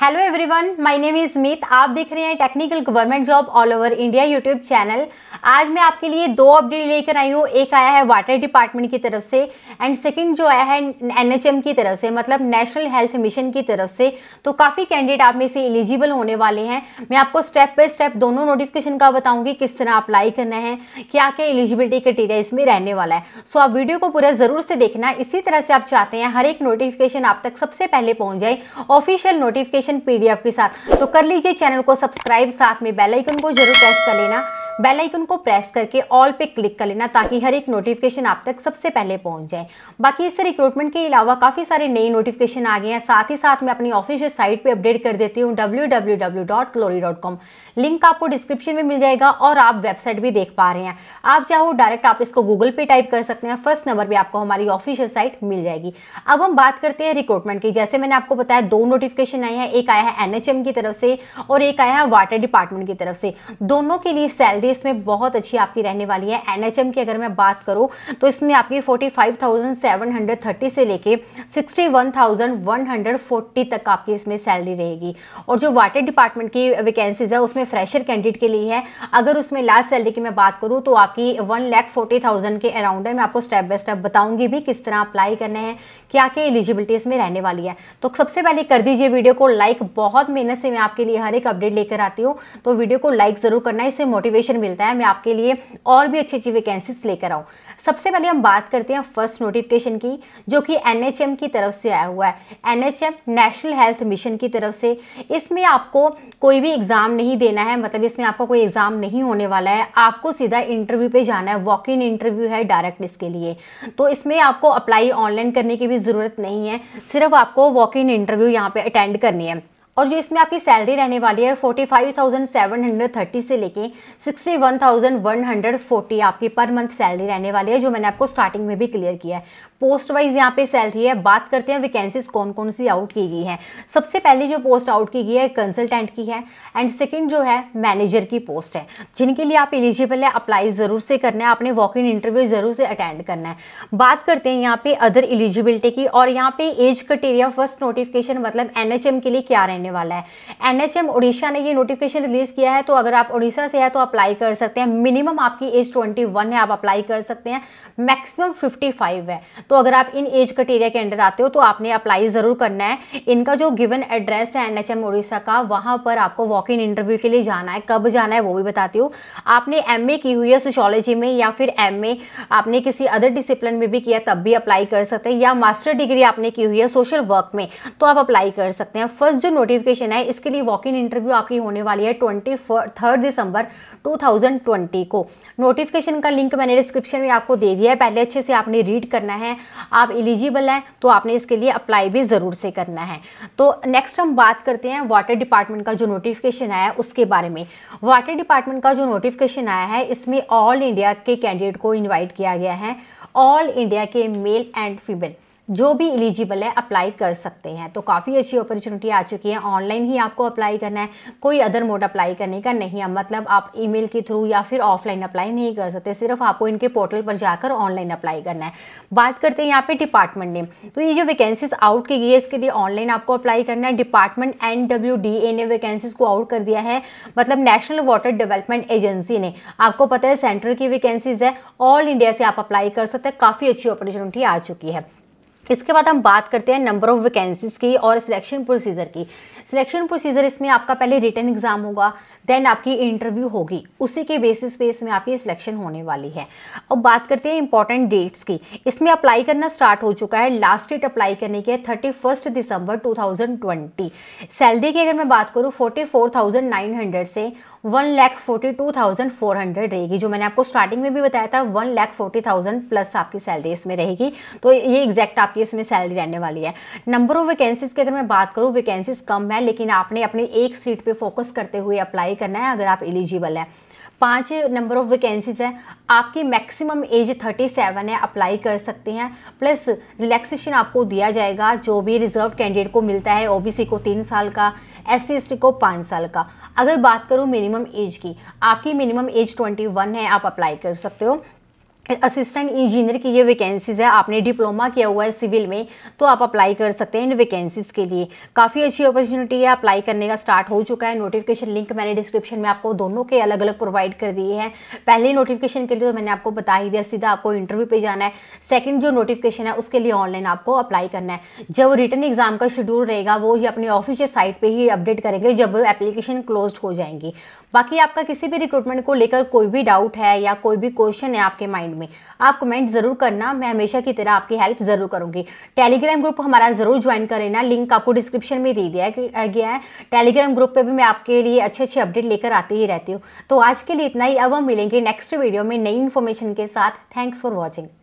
hello everyone my name is Meet आप देख रहे हैं technical government job all over India YouTube channel आज मैं आपके लिए दो अपडेट लेकर आई हूँ एक आया है वाटर डिपार्टमेंट की तरफ से एंड सेकंड जो आया है एनएचएम की तरफ से मतलब नेशनल हेल्थ मिशन की तरफ से तो काफ़ी कैंडिडेट आप में से एलिजिबल होने वाले हैं मैं आपको स्टेप बाय स्टेप दोनों नोटिफिकेशन का बताऊँगी किस तरह अप्लाई करना है क्या क्या एलिजिबिलिटी क्राइटेरिया इसमें रहने वाला है सो आप वीडियो को पूरा ज़रूर से देखना इसी तरह से आप चाहते हैं हर एक नोटिफिकेशन आप तक सबसे पहले पहुँच जाए ऑफिशियल नोटिफिकेशन नोटिफिकेशन पीडीएफ के साथ तो कर लीजिए चैनल को सब्सक्राइब साथ में बेलाइकन को जरूर प्रेस कर लेना बेल आइकन को प्रेस करके ऑल पे क्लिक कर लेना ताकि हर एक नोटिफिकेशन आप तक सबसे पहले पहुंच जाए बाकी इससे रिक्रूटमेंट के अलावा काफ़ी सारे नए नोटिफिकेशन आ गए हैं साथ ही साथ मैं अपनी ऑफिशियल साइट पे अपडेट कर देती हूँ डब्ल्यू लिंक आपको डिस्क्रिप्शन में मिल जाएगा और आप वेबसाइट भी देख पा रहे हैं आप चाहो डायरेक्ट आप इसको गूगल पे टाइप कर सकते हैं फर्स्ट नंबर पर आपको हमारी ऑफिशियल साइट मिल जाएगी अब हम बात करते हैं रिक्रूटमेंट की जैसे मैंने आपको बताया दो नोटिफिकेशन आए हैं एक आया है एनएचएम की तरफ से और एक आया है वाटर डिपार्टमेंट की तरफ से दोनों के लिए सैलरी सैलरी इसमें बहुत अच्छी आपकी रहने वाली है एनएचएम की अगर मैं बात करूँ तो इसमें आपकी 45,730 से लेके 61,140 तक आपकी इसमें सैलरी रहेगी और जो वाटर डिपार्टमेंट की वैकेंसीज़ है उसमें फ्रेशर कैंडिडेट के लिए है अगर उसमें लास्ट सैलरी की मैं बात करूँ तो आपकी वन लैख फोर्टी थाउजेंड के अराउंड है मैं आपको स्टेप बाय स्टेप बताऊंगी भी किस तरह अप्लाई करने हैं क्या क्या एलिजिबिलिटी इसमें रहने वाली है तो सबसे पहले कर दीजिए वीडियो को लाइक बहुत मेहनत से मैं आपके लिए हर एक अपडेट लेकर आती हूँ तो वीडियो को लाइक ज़रूर करना इससे मोटिवेशन नोटिफिकेशन मिलता है मैं आपके लिए और भी अच्छी अच्छी वैकेंसीज लेकर आऊँ सबसे पहले हम बात करते हैं फर्स्ट नोटिफिकेशन की जो कि एनएचएम की तरफ से आया हुआ है एनएचएम नेशनल हेल्थ मिशन की तरफ से इसमें आपको कोई भी एग्ज़ाम नहीं देना है मतलब इसमें आपका कोई एग्ज़ाम नहीं होने वाला है आपको सीधा इंटरव्यू पे जाना है वॉक इन इंटरव्यू है डायरेक्ट इसके लिए तो इसमें आपको अप्लाई ऑनलाइन करने की भी ज़रूरत नहीं है सिर्फ आपको वॉक इन इंटरव्यू यहाँ पर अटेंड करनी है और जो इसमें आपकी सैलरी रहने वाली है forty five thousand seven hundred thirty से लेके sixty one thousand one hundred forty आपकी पर मंथ सैलरी रहने वाली है जो मैंने आपको स्टार्टिंग में भी क्लियर किया है पोस्ट वाइज यहाँ पे सैलरी है बात करते हैं वैकेंसीज कौन कौन सी आउट की गई है सबसे पहले जो पोस्ट आउट की गई है कंसल्टेंट की है एंड सेकेंड जो है मैनेजर की पोस्ट है जिनके लिए आप एलिजिबल है अप्लाई ज़रूर से करना है आपने वॉक इन इंटरव्यू ज़रूर से अटेंड करना है बात करते हैं यहाँ पे अदर एलिजिबिलिटी की और यहाँ पे एज क्रटेरिया फर्स्ट नोटिफिकेशन मतलब एनएचएम के लिए क्या रहने पड़ने वाला है एनएचएम उड़ीसा ने ये नोटिफिकेशन रिलीज़ किया है तो अगर आप उड़ीसा से हैं तो अप्लाई कर सकते हैं मिनिमम आपकी एज ट्वेंटी है आप अप्लाई कर सकते हैं मैक्सिमम फिफ्टी है तो अगर आप इन एज क्रटेरिया के अंडर आते हो तो आपने अप्लाई ज़रूर करना है इनका जो गिवन एड्रेस है एन उड़ीसा का वहाँ पर आपको वॉक इन इंटरव्यू के लिए जाना है कब जाना है वो भी बताती हूँ आपने एम की हुई है सोशोलॉजी में या फिर एम आपने किसी अदर डिसिप्लिन में भी किया तब भी अप्लाई कर सकते हैं या मास्टर डिग्री आपने की हुई है सोशल वर्क में तो आप अप्लाई कर सकते हैं फर्स्ट जो नोटिस नोटिफिकेशन है इसके लिए वॉक इन इंटरव्यू आपकी होने वाली है ट्वेंटी थर्ड दिसंबर 2020 को नोटिफिकेशन का लिंक मैंने डिस्क्रिप्शन में आपको दे दिया है पहले अच्छे से आपने रीड करना है आप एलिजिबल हैं तो आपने इसके लिए अप्लाई भी ज़रूर से करना है तो नेक्स्ट हम बात करते हैं वाटर डिपार्टमेंट का जो नोटिफिकेशन आया है उसके बारे में वाटर डिपार्टमेंट का जो नोटिफिकेशन आया है इसमें ऑल इंडिया के कैंडिडेट को इन्वाइट किया गया है ऑल इंडिया के मेल एंड फीमेल जो भी एलिजिबल है अप्लाई कर सकते हैं तो काफ़ी अच्छी अपॉर्चुनिटी आ चुकी है ऑनलाइन ही आपको अप्लाई करना है कोई अदर मोड अप्लाई करने का नहीं है मतलब आप ईमेल के थ्रू या फिर ऑफलाइन अप्लाई नहीं कर सकते सिर्फ आपको इनके पोर्टल पर जाकर ऑनलाइन अप्लाई करना है बात करते हैं यहाँ पे डिपार्टमेंट नेम तो ये जो वैकेंसीज आउट की गई है इसके लिए ऑनलाइन आपको अप्लाई करना है डिपार्टमेंट एन ने वैकेंसीज को आउट कर दिया है मतलब नेशनल वाटर डेवलपमेंट एजेंसी ने आपको पता है सेंटर की वैकेंसीज है ऑल इंडिया से आप अप्लाई कर सकते हैं काफ़ी अच्छी अपॉर्चुनिटी आ चुकी है इसके बाद हम बात करते हैं नंबर ऑफ़ वैकेंसीज़ की और सिलेक्शन प्रोसीजर की सिलेक्शन प्रोसीजर इसमें आपका पहले रिटर्न एग्ज़ाम होगा देन आपकी इंटरव्यू होगी उसी के बेसिस पे इसमें आपकी सिलेक्शन होने वाली है अब बात करते हैं इंपॉर्टेंट डेट्स की इसमें अप्लाई करना स्टार्ट हो चुका है लास्ट डेट अप्लाई करने की है thirty first December two thousand twenty salary की अगर मैं बात करूँ forty four thousand nine hundred से one lakh forty two thousand four hundred रहेगी जो मैंने आपको स्टार्टिंग में भी बताया था one lakh forty thousand plus आपकी सैलरी इसमें रहेगी तो ये एग्जैक्ट आपकी इसमें सैलरी रहने वाली है नंबर ऑफ वैकेंसीज़ की अगर मैं बात करूँ वैकेंसीज़ कम है लेकिन आपने अपनी एक सीट पर फोकस करते हुए अप्लाई करना है अगर आप एलिजिबल है पाँच नंबर ऑफ वैकेंसीज हैं आपकी मैक्सिमम एज 37 है अप्लाई कर सकते हैं प्लस रिलैक्सेशन आपको दिया जाएगा जो भी रिजर्व कैंडिडेट को मिलता है ओबीसी को तीन साल का एस सी को पाँच साल का अगर बात करूँ मिनिमम एज की आपकी मिनिमम एज ट्वेंटी वन है आप अप्लाई कर सकते हो असिस्टेंट इंजीनियर की ये वैकेंसीज़ है आपने डिप्लोमा किया हुआ है सिविल में तो आप अप्लाई कर सकते हैं इन वैकेंसीज़ के लिए काफ़ी अच्छी अपॉर्चुनिटी है अप्लाई करने का स्टार्ट हो चुका है नोटिफिकेशन लिंक मैंने डिस्क्रिप्शन में आपको दोनों के अलग अलग प्रोवाइड कर दिए हैं पहले नोटिफिकेशन के लिए तो मैंने आपको बता ही दिया सीधा आपको इंटरव्यू पर जाना है सेकेंड जो नोटिफिकेशन है उसके लिए ऑनलाइन आपको अप्लाई करना है जब रिटर्न एग्जाम का शेड्यूल रहेगा वो ये अपनी ऑफिशियल साइट पर ही अपडेट करेंगे जब एप्लीकेशन क्लोज हो जाएंगी बाकी आपका किसी भी रिक्रूटमेंट को लेकर कोई भी डाउट है या कोई भी क्वेश्चन है आपके माइंड कमेंट में आप कमेंट ज़रूर करना मैं हमेशा की तरह आपकी हेल्प ज़रूर करूंगी टेलीग्राम ग्रुप हमारा ज़रूर ज्वाइन कर लेना लिंक आपको डिस्क्रिप्शन में दे दिया गया है टेलीग्राम ग्रुप पर भी मैं आपके लिए अच्छे अच्छे अपडेट लेकर आती ही रहती हूँ तो आज के लिए इतना ही अब हम मिलेंगे नेक्स्ट वीडियो में नई इन्फॉर्मेशन के साथ थैंक्स फॉर वॉचिंग